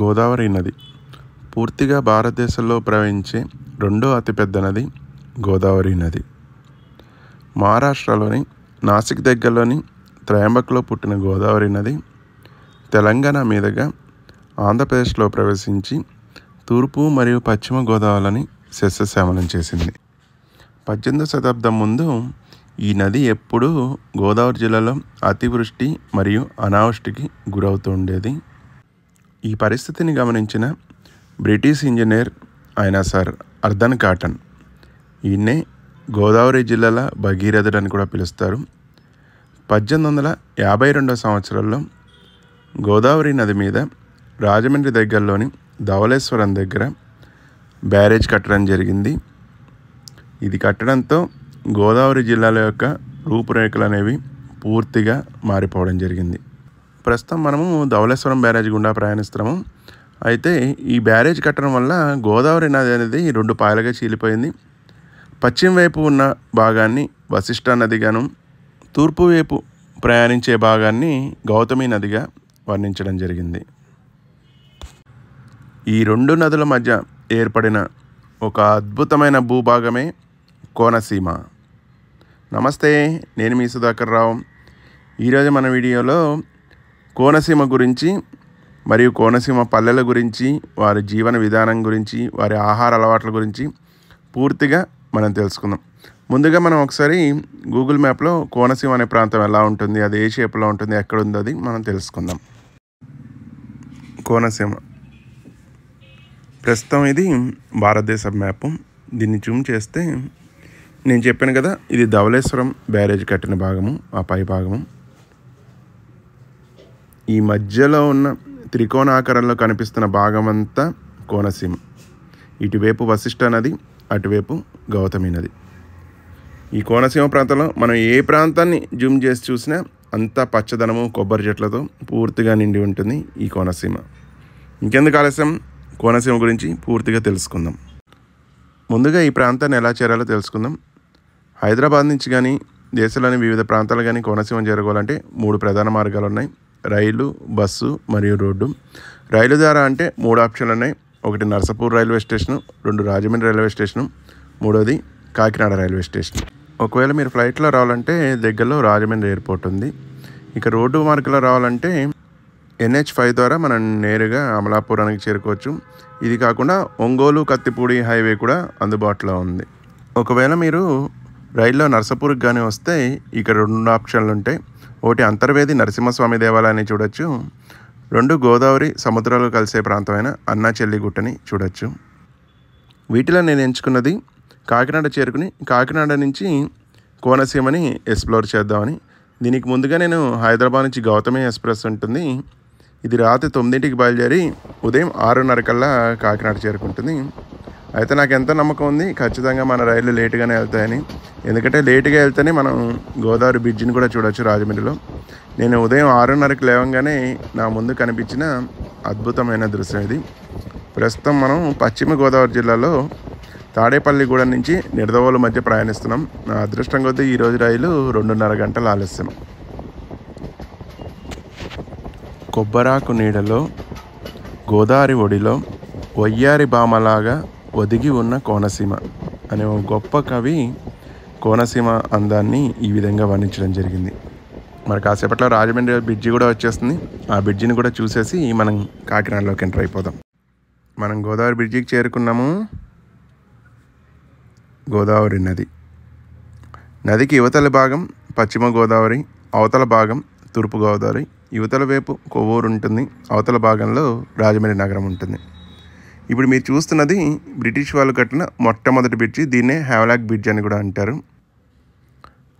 గోదావరి నది పూర్తిగా భారతదేశంలో ప్రవహించే రెండో అతిపెద్ద నది గోదావరి నది మహారాష్ట్రలోని నాసిక్ దగ్గరలోని త్రయంబక్లో పుట్టిన గోదావరి నది తెలంగాణ మీదుగా ఆంధ్రప్రదేశ్లో ప్రవేశించి తూర్పు మరియు పశ్చిమ గోదావరిని శస్యశ్యామలం చేసింది పద్దెనిమిదవ శతాబ్దం ముందు ఈ నది ఎప్పుడూ గోదావరి జిల్లాలో అతివృష్టి మరియు అనావృష్టికి గురవుతూ ఉండేది ఈ పరిస్థితిని గమనించిన బ్రిటిష్ ఇంజనీర్ ఆయన సార్ అర్ధన్ కాటన్ ఈయన్నే గోదావరి జిల్లాల భగీరథుడు అని కూడా పిలుస్తారు పద్దెనిమిది వందల యాభై రెండో సంవత్సరంలో గోదావరి నది మీద రాజమండ్రి దగ్గరలోని ధవలేశ్వరం దగ్గర బ్యారేజ్ కట్టడం జరిగింది ఇది కట్టడంతో గోదావరి జిల్లాల యొక్క రూపురేఖలు అనేవి పూర్తిగా మారిపోవడం జరిగింది ప్రస్తుతం మనము ధవళేశ్వరం బ్యారేజ్ గుండా ప్రయాణిస్తున్నాము అయితే ఈ బ్యారేజ్ కట్టడం వల్ల గోదావరి నది అనేది రెండు పాయలుగా చీలిపోయింది పశ్చిమ వైపు ఉన్న భాగాన్ని వశిష్ఠ నదిగాను తూర్పు వైపు ప్రయాణించే భాగాన్ని గౌతమి నదిగా వర్ణించడం జరిగింది ఈ రెండు నదుల మధ్య ఏర్పడిన ఒక అద్భుతమైన భూభాగమే కోనసీమ నమస్తే నేను మీ సుధాకర్ రావు ఈరోజు మన వీడియోలో కోనసీమ గురించి మరియు కోనసీమ పల్లెల గురించి వారి జీవన విధానం గురించి వారి ఆహార అలవాట్ల గురించి పూర్తిగా మనం తెలుసుకుందాం ముందుగా మనం ఒకసారి గూగుల్ మ్యాప్లో కోనసీమ అనే ప్రాంతం ఎలా ఉంటుంది అది ఏ షేప్లో ఉంటుంది ఎక్కడ ఉంది అది మనం తెలుసుకుందాం కోనసీమ ప్రస్తుతం ఇది భారతదేశ మ్యాప్ దీన్ని జూమ్ చేస్తే నేను చెప్పాను కదా ఇది ధవలేశ్వరం బ్యారేజ్ కట్టిన భాగము ఆ పై భాగము ఈ మధ్యలో ఉన్న త్రికోణాకారంలో కనిపిస్తున్న భాగమంతా కోనసీమ ఇటువైపు వశిష్ఠ నది అటువైపు గౌతమి నది ఈ కోనసీమ ప్రాంతంలో మనం ఏ ప్రాంతాన్ని జూమ్ చేసి చూసినా అంతా పచ్చదనము కొబ్బరి చెట్లతో పూర్తిగా నిండి ఉంటుంది ఈ కోనసీమ ఇంకెందుకు ఆలస్యం కోనసీమ గురించి పూర్తిగా తెలుసుకుందాం ముందుగా ఈ ప్రాంతాన్ని ఎలా చేరాలో తెలుసుకుందాం హైదరాబాద్ నుంచి కానీ దేశంలోని వివిధ ప్రాంతాలు కానీ కోనసీమ చేరుకోవాలంటే మూడు ప్రధాన మార్గాలు ఉన్నాయి రైలు బస్సు మరియు రోడ్డు రైలు ద్వారా అంటే మూడు ఆప్షన్లు ఉన్నాయి ఒకటి నర్సపూర్ రైల్వే స్టేషను రెండు రాజమండ్రి రైల్వే స్టేషను మూడోది కాకినాడ రైల్వే స్టేషన్ ఒకవేళ మీరు ఫ్లైట్లో రావాలంటే దగ్గరలో రాజమండ్రి ఎయిర్పోర్ట్ ఉంది ఇక రోడ్డు మార్గంలో రావాలంటే ఎన్హెచ్ ఫైవ్ ద్వారా మనం నేరుగా అమలాపురానికి చేరుకోవచ్చు ఇది కాకుండా ఒంగోలు కత్తిపూడి హైవే కూడా అందుబాటులో ఉంది ఒకవేళ మీరు రైల్లో నర్సపూర్కి కానీ వస్తే ఇక్కడ రెండు ఆప్షన్లు ఉంటాయి ఒకటి అంతర్వేది నరసింహస్వామి దేవాలయాన్ని చూడొచ్చు రెండు గోదావరి సముద్రాలు కలిసే ప్రాంతమైన అన్నా గుట్టని చూడొచ్చు వీటిలో నేను ఎంచుకున్నది కాకినాడ చేరుకుని కాకినాడ నుంచి కోనసీమని ఎక్స్ప్లోర్ చేద్దామని దీనికి ముందుగా నేను హైదరాబాద్ నుంచి గౌతమి ఎక్స్ప్రెస్ ఉంటుంది ఇది రాత్రి తొమ్మిదింటికి బయలుదేరి ఉదయం ఆరున్నర కల్లా కాకినాడ చేరుకుంటుంది అయితే నాకు ఎంతో నమ్మకం ఉంది ఖచ్చితంగా మన రైళ్లు లేటుగానే వెళ్తాయని ఎందుకంటే లేటుగా వెళ్తేనే మనం గోదావరి బ్రిడ్జిని కూడా చూడొచ్చు రాజమండ్రిలో నేను ఉదయం ఆరున్నరకు లేవంగానే నా ముందు కనిపించిన అద్భుతమైన దృశ్యం ఇది ప్రస్తుతం మనం పశ్చిమ గోదావరి జిల్లాలో తాడేపల్లిగూడెం నుంచి నిడదవోలు మధ్య ప్రయాణిస్తున్నాం నా అదృష్టం కొద్దీ ఈరోజు రైలు రెండున్నర గంటలు ఆలస్యం కొబ్బరాకు నీడలో గోదావరి ఒడిలో వయ్యారి బామలాగా ఒదిగి ఉన్న కోనసీమ అనే ఒక గొప్ప కవి కోనసీమ అందాన్ని ఈ విధంగా వర్ణించడం జరిగింది మరి కాసేపట్లో రాజమండ్రి బ్రిడ్జి కూడా వచ్చేస్తుంది ఆ బ్రిడ్జిని కూడా చూసేసి మనం కాకినాడలోకి ఎంటర్ అయిపోదాం మనం గోదావరి బ్రిడ్జికి చేరుకున్నాము గోదావరి నది నదికి యువతల భాగం పశ్చిమ గోదావరి అవతల భాగం తూర్పు గోదావరి యువతల వైపు కొవ్వూరు ఉంటుంది అవతల భాగంలో రాజమండ్రి నగరం ఉంటుంది ఇప్పుడు మీరు చూస్తున్నది బ్రిటిష్ వాళ్ళు కట్టిన మొట్టమొదటి బ్రిడ్జ్ దీన్నే హ్యావలాక్ బ్రిడ్జ్ అని కూడా అంటారు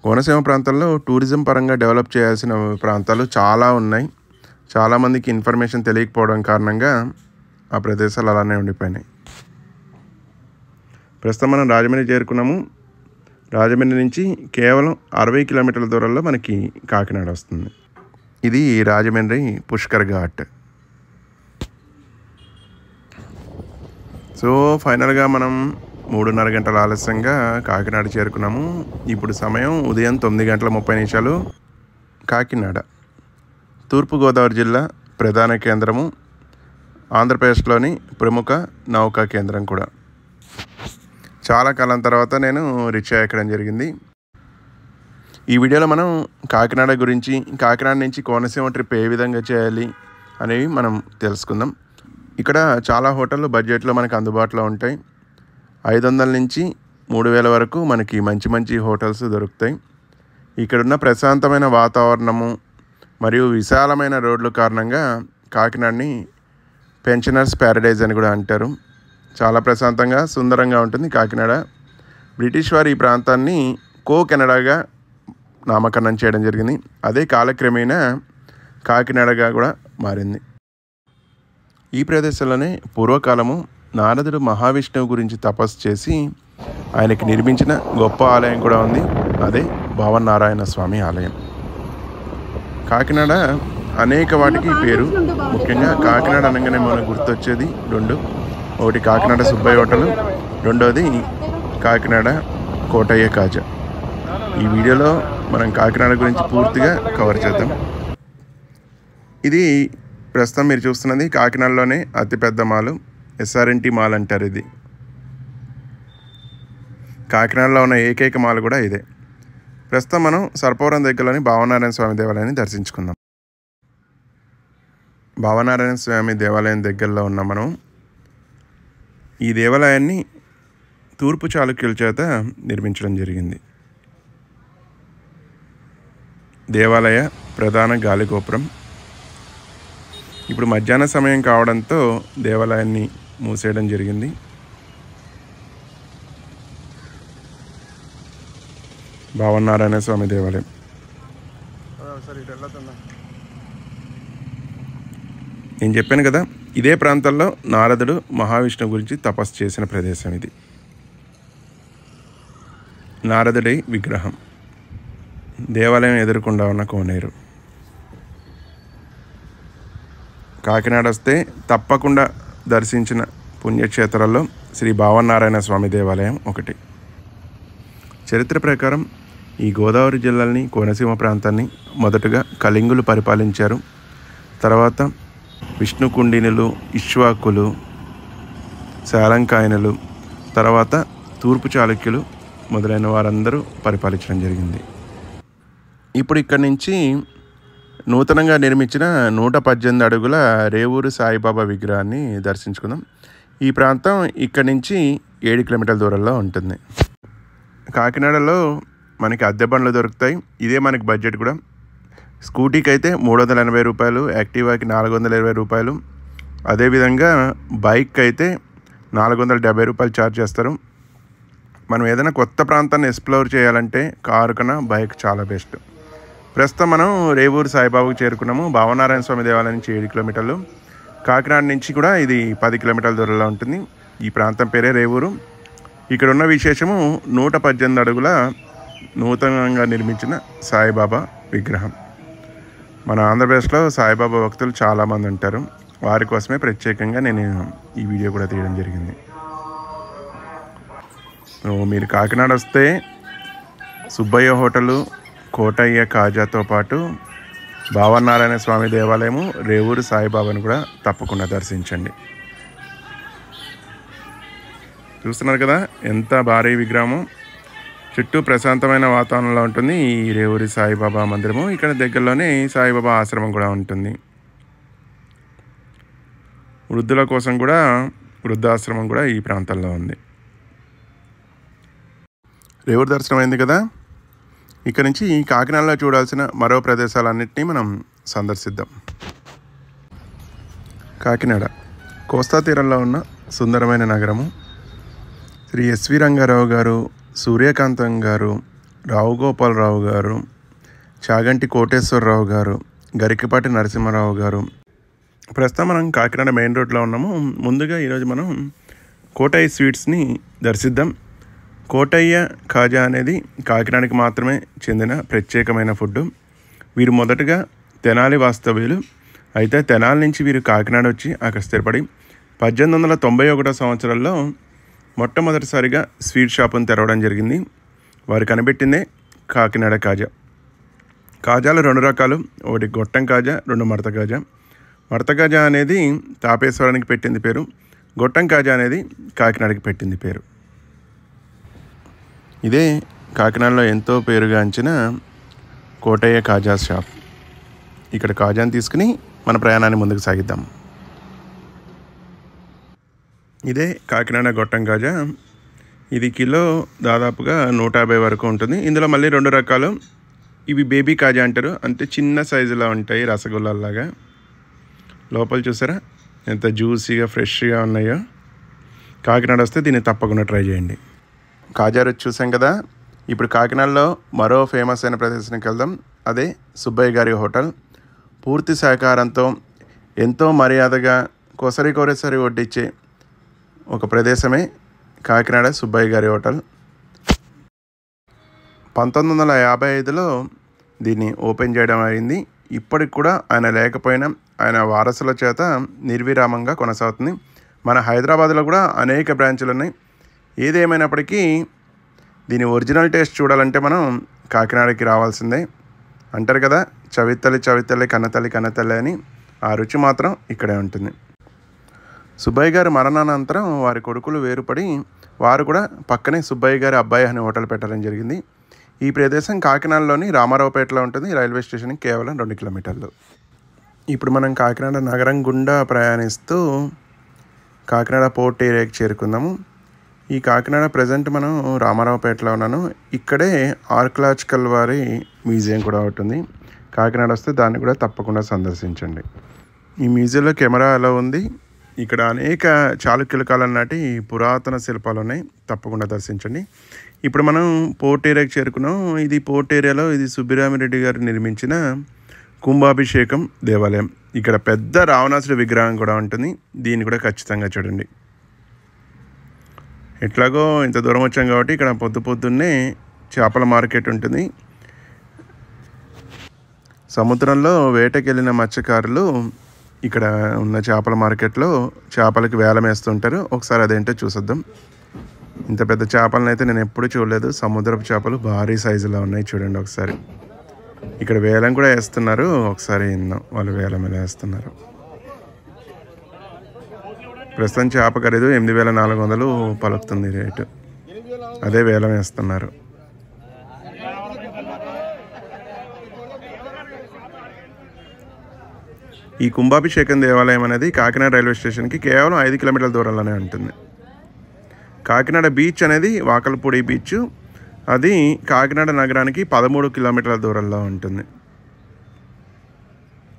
కోనసీమ ప్రాంతంలో టూరిజం పరంగా డెవలప్ చేయాల్సిన ప్రాంతాలు చాలా ఉన్నాయి చాలామందికి ఇన్ఫర్మేషన్ తెలియకపోవడం కారణంగా ఆ ప్రదేశాలు అలానే ఉండిపోయినాయి ప్రస్తుతం మనం రాజమండ్రి చేరుకున్నాము రాజమండ్రి నుంచి కేవలం అరవై కిలోమీటర్ల దూరంలో మనకి కాకినాడ వస్తుంది ఇది రాజమండ్రి పుష్కర్ ఘాట్ సో ఫైనల్గా మనం మూడున్నర గంటల ఆలస్యంగా కాకినాడ చేరుకున్నాము ఇప్పుడు సమయం ఉదయం తొమ్మిది గంటల ముప్పై నిమిషాలు కాకినాడ తూర్పుగోదావరి జిల్లా ప్రధాన కేంద్రము ఆంధ్రప్రదేశ్లోని ప్రముఖ నౌకా కేంద్రం కూడా చాలా కాలం తర్వాత నేను రిక్షా ఎక్కడం జరిగింది ఈ వీడియోలో మనం కాకినాడ గురించి కాకినాడ నుంచి కోనసీమ ట్రిప్ ఏ విధంగా చేయాలి అనేవి మనం తెలుసుకుందాం ఇక్కడ చాలా హోటళ్ళు బడ్జెట్లో మనకు అందుబాటులో ఉంటాయి ఐదు వందల నుంచి మూడు వేల వరకు మనకి మంచి మంచి హోటల్స్ దొరుకుతాయి ఇక్కడున్న ప్రశాంతమైన వాతావరణము మరియు విశాలమైన రోడ్లు కారణంగా కాకినాడని పెన్షనర్స్ ప్యారడైజ్ అని కూడా అంటారు చాలా ప్రశాంతంగా సుందరంగా ఉంటుంది కాకినాడ బ్రిటిష్ వారు ఈ ప్రాంతాన్ని కో కెనడాగా నామకరణం చేయడం జరిగింది అదే కాలక్రమేణా కాకినాడగా కూడా మారింది ఈ ప్రదేశంలోనే పూర్వకాలము నారదుడు మహావిష్ణువు గురించి తపస్సు చేసి ఆయనకి నిర్మించిన గొప్ప ఆలయం కూడా ఉంది అదే భావనారాయణ స్వామి ఆలయం కాకినాడ అనేక వాటికి పేరు ముఖ్యంగా కాకినాడ అనగానే మనకు గుర్తొచ్చేది రెండు ఒకటి కాకినాడ సుబ్బయ్య హోటలు రెండోది కాకినాడ కోటయ్య కాజ ఈ వీడియోలో మనం కాకినాడ గురించి పూర్తిగా కవర్ చేద్దాం ఇది ప్రస్తుతం మీరు చూస్తున్నది కాకినాడలోనే అతిపెద్ద మాలు ఎస్ఆర్ఎన్టీ మాల్ అంటారు ఇది కాకినాడలో ఉన్న ఏకైక మాల్ కూడా ఇదే ప్రస్తుతం మనం సర్పవరం దగ్గరలోని భావనారాయణ స్వామి దేవాలయాన్ని దర్శించుకుందాం భావనారాయణ స్వామి దేవాలయం దగ్గరలో ఉన్న మనం ఈ దేవాలయాన్ని తూర్పు చాళుక్యుల చేత నిర్మించడం జరిగింది దేవాలయ ప్రధాన గాలిగోపురం ఇప్పుడు మధ్యాహ్న సమయం కావడంతో దేవాలయాన్ని మూసేయడం జరిగింది భావనారాయణ స్వామి దేవాలయం నేను చెప్పాను కదా ఇదే ప్రాంతంలో నారదుడు మహావిష్ణువు గురించి తపస్సు చేసిన ప్రదేశం ఇది నారదుడి విగ్రహం దేవాలయం ఎదుర్కొండా ఉన్న కోనేరు కాకినాడ వస్తే తప్పకుండా దర్శించిన పుణ్యక్షేత్రాల్లో శ్రీ భావనారాయణ స్వామి దేవాలయం ఒకటి చరిత్ర ప్రకారం ఈ గోదావరి జిల్లాని కోనసీమ ప్రాంతాన్ని మొదటగా కళింగులు పరిపాలించారు తర్వాత విష్ణుకుండినులు ఇష్వాకులు శాలంకాయనులు తర్వాత తూర్పు చాళుక్యులు మొదలైన వారందరూ పరిపాలించడం జరిగింది ఇప్పుడు ఇక్కడి నుంచి నూతనంగా నిర్మించిన నూట పద్దెనిమిది అడుగుల రేవూరు సాయిబాబా విగ్రహాన్ని దర్శించుకుందాం ఈ ప్రాంతం ఇక్కడి నుంచి ఏడు కిలోమీటర్ల దూరంలో ఉంటుంది కాకినాడలో మనకి అద్దె బండ్లు దొరుకుతాయి ఇదే మనకి బడ్జెట్ కూడా స్కూటీకి అయితే మూడు వందల ఎనభై రూపాయలు యాక్టివాకి నాలుగు వందల ఇరవై రూపాయలు అదేవిధంగా బైక్ అయితే నాలుగు వందల డెబ్బై రూపాయలు ఛార్జ్ చేస్తారు మనం ఏదైనా కొత్త ప్రాంతాన్ని ఎక్స్ప్లోర్ చేయాలంటే కారు కన్నా బైక్ చాలా బెస్ట్ ప్రస్తుతం మనం రేవూరు సాయిబాబుకు చేరుకున్నాము భావనారాయణ స్వామి దేవాలయం నుంచి ఏడు కిలోమీటర్లు కాకినాడ నుంచి కూడా ఇది పది కిలోమీటర్ల దూరంలో ఉంటుంది ఈ ప్రాంతం పేరే రేవూరు ఇక్కడ ఉన్న విశేషము నూట పద్దెనిమిది అడుగుల నూతనంగా నిర్మించిన సాయిబాబా విగ్రహం మన ఆంధ్రప్రదేశ్లో సాయిబాబా భక్తులు చాలామంది ఉంటారు వారి కోసమే ప్రత్యేకంగా నేను ఈ వీడియో కూడా తీయడం జరిగింది మీరు కాకినాడ వస్తే సుబ్బయ్య హోటలు కోటయ్య కాజాతో పాటు భావనారాయణ స్వామి దేవాలయము రేవూరు సాయిబాబాను కూడా తప్పకుండా దర్శించండి చూస్తున్నారు కదా ఎంత భారీ విగ్రహము చుట్టూ ప్రశాంతమైన వాతావరణంలో ఉంటుంది ఈ రేవూరి సాయిబాబా మందిరము ఇక్కడ దగ్గరలోనే సాయిబాబా ఆశ్రమం కూడా ఉంటుంది వృద్ధుల కోసం కూడా వృద్ధాశ్రమం కూడా ఈ ప్రాంతంలో ఉంది రేవూరు దర్శనం అయింది కదా ఇక్కడ నుంచి కాకినాడలో చూడాల్సిన మరో ప్రదేశాలన్నింటినీ మనం సందర్శిద్దాం కాకినాడ కోస్తా తీరంలో ఉన్న సుందరమైన నగరము శ్రీ ఎస్వి రంగారావు గారు సూర్యకాంతం గారు రావు గోపాలరావు గారు చాగంటి కోటేశ్వరరావు గారు గరికపాటి నరసింహారావు గారు ప్రస్తుతం మనం కాకినాడ మెయిన్ రోడ్లో ఉన్నాము ముందుగా ఈరోజు మనం కోటాయి స్వీట్స్ని దర్శిద్దాం కోటయ్య ఖాజా అనేది కాకినాడకి మాత్రమే చెందిన ప్రత్యేకమైన ఫుడ్ వీరు మొదటగా తెనాలి వాస్తవ్యులు అయితే తెనాలి నుంచి వీరు కాకినాడ వచ్చి అక్కడ స్థిరపడి పద్దెనిమిది వందల తొంభై ఒకటో సంవత్సరంలో మొట్టమొదటిసారిగా స్వీట్ షాపును తెరవడం జరిగింది వారు కనిపెట్టిందే కాకినాడ కాజా కాజాలు రెండు రకాలు ఒకటి గొట్టం కాజా రెండు మడత కాజా మడత కాజా అనేది తాపేశ్వరానికి పెట్టింది పేరు గొట్టం కాజా అనేది కాకినాడకి పెట్టింది పేరు ఇదే కాకినాడలో ఎంతో పేరుగాంచిన కోటయ్య కాజా షాప్ ఇక్కడ కాజాని తీసుకుని మన ప్రయాణాన్ని ముందుకు సాగిద్దాం ఇదే కాకినాడ గొట్టం కాజా ఇది కిలో దాదాపుగా నూట యాభై వరకు ఉంటుంది ఇందులో మళ్ళీ రెండు రకాలు ఇవి బేబీ కాజా అంటారు అంటే చిన్న సైజులో ఉంటాయి రసగుల్లాగా లోపల చూసారా ఎంత జ్యూసీగా ఫ్రెష్గా ఉన్నాయో కాకినాడ వస్తే దీన్ని తప్పకుండా ట్రై చేయండి కాజారు చూసాం కదా ఇప్పుడు కాకినాడలో మరో ఫేమస్ అయిన ప్రదేశానికి వెళ్దాం అదే సుబ్బయ్య గారి హోటల్ పూర్తి సహకారంతో ఎంతో మర్యాదగా కొసరి కొరసరి వడ్డించే ఒక ప్రదేశమే కాకినాడ సుబ్బయ్య గారి హోటల్ పంతొమ్మిది వందల యాభై ఐదులో దీన్ని ఓపెన్ చేయడం అయింది ఇప్పటికి కూడా ఆయన లేకపోయినా ఆయన వారసుల చేత నిర్విరామంగా కొనసాగుతుంది మన హైదరాబాద్లో కూడా అనేక బ్రాంచులు ఉన్నాయి ఏదేమైనప్పటికీ దీని ఒరిజినల్ టేస్ట్ చూడాలంటే మనం కాకినాడకి రావాల్సిందే అంటారు కదా చవితల్లి చవితల్లి కన్నతల్లి కన్నతల్లి అని ఆ రుచి మాత్రం ఇక్కడే ఉంటుంది సుబ్బయ్య గారి మరణానంతరం వారి కొడుకులు వేరుపడి వారు కూడా పక్కనే సుబ్బయ్య గారి అబ్బాయి అని హోటల్ పెట్టడం జరిగింది ఈ ప్రదేశం కాకినాడలోని రామారావుపేటలో ఉంటుంది రైల్వే స్టేషన్ కేవలం రెండు కిలోమీటర్లు ఇప్పుడు మనం కాకినాడ నగరం గుండా ప్రయాణిస్తూ కాకినాడ పోర్ట్ ఏరియాకి చేరుకుందాము ఈ కాకినాడ ప్రజెంట్ మనం రామారావుపేటలో ఉన్నాను ఇక్కడే ఆర్కలాజికల్ వారి మ్యూజియం కూడా ఉంటుంది కాకినాడ వస్తే దాన్ని కూడా తప్పకుండా సందర్శించండి ఈ మ్యూజియంలో కెమెరా ఎలా ఉంది ఇక్కడ అనేక చాలుక్యుల కాలం నాటి పురాతన శిల్పాలు ఉన్నాయి తప్పకుండా దర్శించండి ఇప్పుడు మనం పోర్ట్ ఏరియాకి చేరుకున్నాం ఇది పోర్ట్ ఏరియాలో ఇది సుబ్బిరామిరెడ్డి గారు నిర్మించిన కుంభాభిషేకం దేవాలయం ఇక్కడ పెద్ద రావణాసుడి విగ్రహం కూడా ఉంటుంది దీన్ని కూడా ఖచ్చితంగా చూడండి ఎట్లాగో ఇంత దూరం వచ్చాం కాబట్టి ఇక్కడ పొద్దు పొద్దున్నే చేపల మార్కెట్ ఉంటుంది సముద్రంలో వేటకి వెళ్ళిన మత్స్యకారులు ఇక్కడ ఉన్న చేపల మార్కెట్లో చేపలకి వేలం వేస్తుంటారు ఒకసారి అదేంటో చూసొద్దాం ఇంత పెద్ద చేపలను అయితే నేను ఎప్పుడూ చూడలేదు సముద్రపు చేపలు భారీ సైజులో ఉన్నాయి చూడండి ఒకసారి ఇక్కడ వేలం కూడా వేస్తున్నారు ఒకసారి విన్నాం వాళ్ళు వేలం ఎలా వేస్తున్నారు ప్రస్తుతం చేప ఖరీదు ఎనిమిది వేల నాలుగు వందలు పలుకుతుంది రేటు అదే వేలం వేస్తున్నారు ఈ కుంభాభిషేకం దేవాలయం అనేది కాకినాడ రైల్వే స్టేషన్కి కేవలం ఐదు కిలోమీటర్ల దూరంలోనే ఉంటుంది కాకినాడ బీచ్ అనేది వాకలపూడి బీచ్ అది కాకినాడ నగరానికి పదమూడు కిలోమీటర్ల దూరంలో ఉంటుంది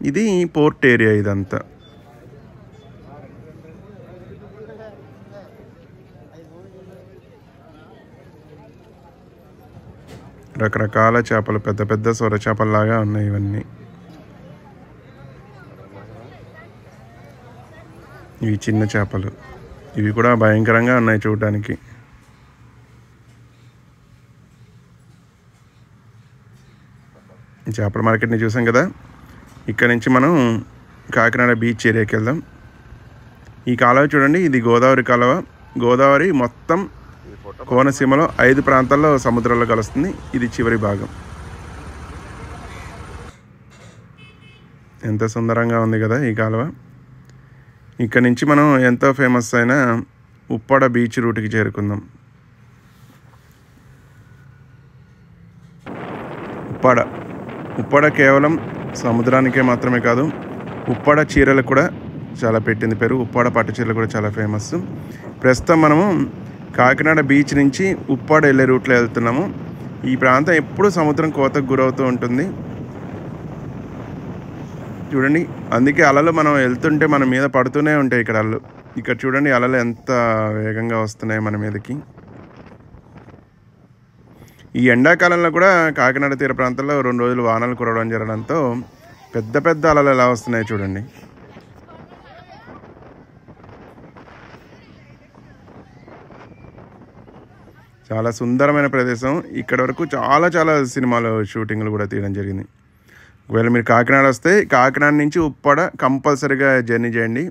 ఇది పోర్ట్ ఏరియా ఇదంతా రకరకాల చేపలు పెద్ద పెద్ద సొర చేపల్లాగా ఉన్నాయి ఇవన్నీ ఇవి చిన్న చేపలు ఇవి కూడా భయంకరంగా ఉన్నాయి చూడటానికి చేపల మార్కెట్ని చూసాం కదా ఇక్కడ నుంచి మనం కాకినాడ బీచ్ ఏరియాకి వెళ్దాం ఈ కాలువ చూడండి ఇది గోదావరి కాలువ గోదావరి మొత్తం కోనసీమలో ఐదు ప్రాంతాల్లో సముద్రాల్లో కలుస్తుంది ఇది చివరి భాగం ఎంత సుందరంగా ఉంది కదా ఈ కాలువ ఇక్కడ నుంచి మనం ఎంతో ఫేమస్ అయిన ఉప్పాడ బీచ్ రూట్కి చేరుకుందాం ఉప్పాడ ఉప్పాడ కేవలం సముద్రానికే మాత్రమే కాదు ఉప్పాడ చీరలు కూడా చాలా పెట్టింది పేరు ఉప్పాడ పట్టు చీరలు కూడా చాలా ఫేమస్ ప్రస్తుతం మనము కాకినాడ బీచ్ నుంచి ఉప్పాడు వెళ్ళే రూట్లో వెళ్తున్నాము ఈ ప్రాంతం ఎప్పుడూ సముద్రం కోతకు గురవుతూ ఉంటుంది చూడండి అందుకే అలలు మనం వెళ్తుంటే మన మీద పడుతూనే ఉంటాయి ఇక్కడ అలలు ఇక్కడ చూడండి అలలు ఎంత వేగంగా వస్తున్నాయి మన మీదకి ఈ ఎండాకాలంలో కూడా కాకినాడ తీర ప్రాంతంలో రెండు రోజులు వానలు కురవడం జరగడంతో పెద్ద పెద్ద అలలు ఎలా వస్తున్నాయి చూడండి చాలా సుందరమైన ప్రదేశం ఇక్కడ వరకు చాలా చాలా సినిమాలు షూటింగ్లు కూడా తీయడం జరిగింది ఒకవేళ మీరు కాకినాడ వస్తే కాకినాడ నుంచి ఉప్పాడ కంపల్సరీగా జర్నీ చేయండి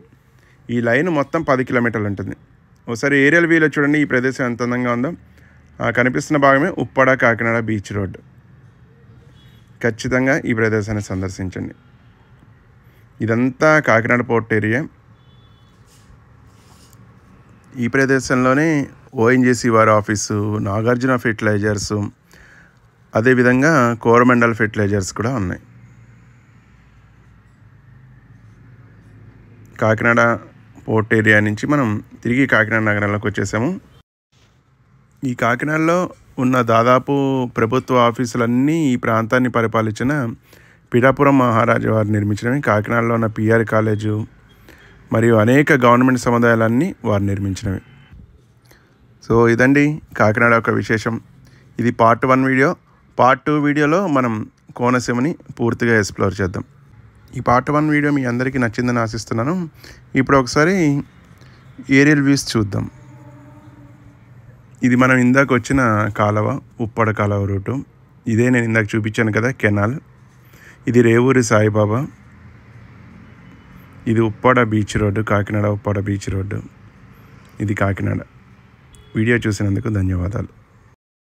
ఈ లైన్ మొత్తం పది కిలోమీటర్లు ఉంటుంది ఒకసారి ఏరియల్ వీలో చూడండి ఈ ప్రదేశం ఎంత అందంగా ఉందో కనిపిస్తున్న భాగమే ఉప్పాడ కాకినాడ బీచ్ రోడ్ ఖచ్చితంగా ఈ ప్రదేశాన్ని సందర్శించండి ఇదంతా కాకినాడ పోర్ట్ ఏరియా ఈ ప్రదేశంలోనే ఓఎన్జీసీ వారి ఆఫీసు నాగార్జున ఫెర్టిలైజర్స్ అదేవిధంగా కోరమండల్ ఫెర్టిలైజర్స్ కూడా ఉన్నాయి కాకినాడ పోర్ట్ ఏరియా నుంచి మనం తిరిగి కాకినాడ నగరంలోకి వచ్చేసాము ఈ కాకినాడలో ఉన్న దాదాపు ప్రభుత్వ ఆఫీసులన్నీ ఈ ప్రాంతాన్ని పరిపాలించిన పిఠాపురం మహారాజు వారు నిర్మించినవి కాకినాడలో ఉన్న పిఆర్ కాలేజు మరియు అనేక గవర్నమెంట్ సముదాయాలన్నీ వారు నిర్మించినవి సో ఇదండి కాకినాడ యొక్క విశేషం ఇది part one video part two వీడియోలో మనం కోనసీమని పూర్తిగా ఎక్స్ప్లోర్ చేద్దాం ఈ పార్ట్ వన్ వీడియో మీ అందరికీ నచ్చిందని ఆశిస్తున్నాను ఇప్పుడు ఒకసారి ఏరియల్ వ్యూస్ చూద్దాం ఇది మనం ఇందాక వచ్చిన కాలవ ఉప్పడ కాలవ రూటు ఇదే నేను ఇందాక చూపించాను కదా కెనాల్ ఇది రేవూరి సాయిబాబా ఇది Uppada beach road Kakinada Uppada beach road ఇది కాకినాడ వీడియో చూసినందుకు ధన్యవాదాలు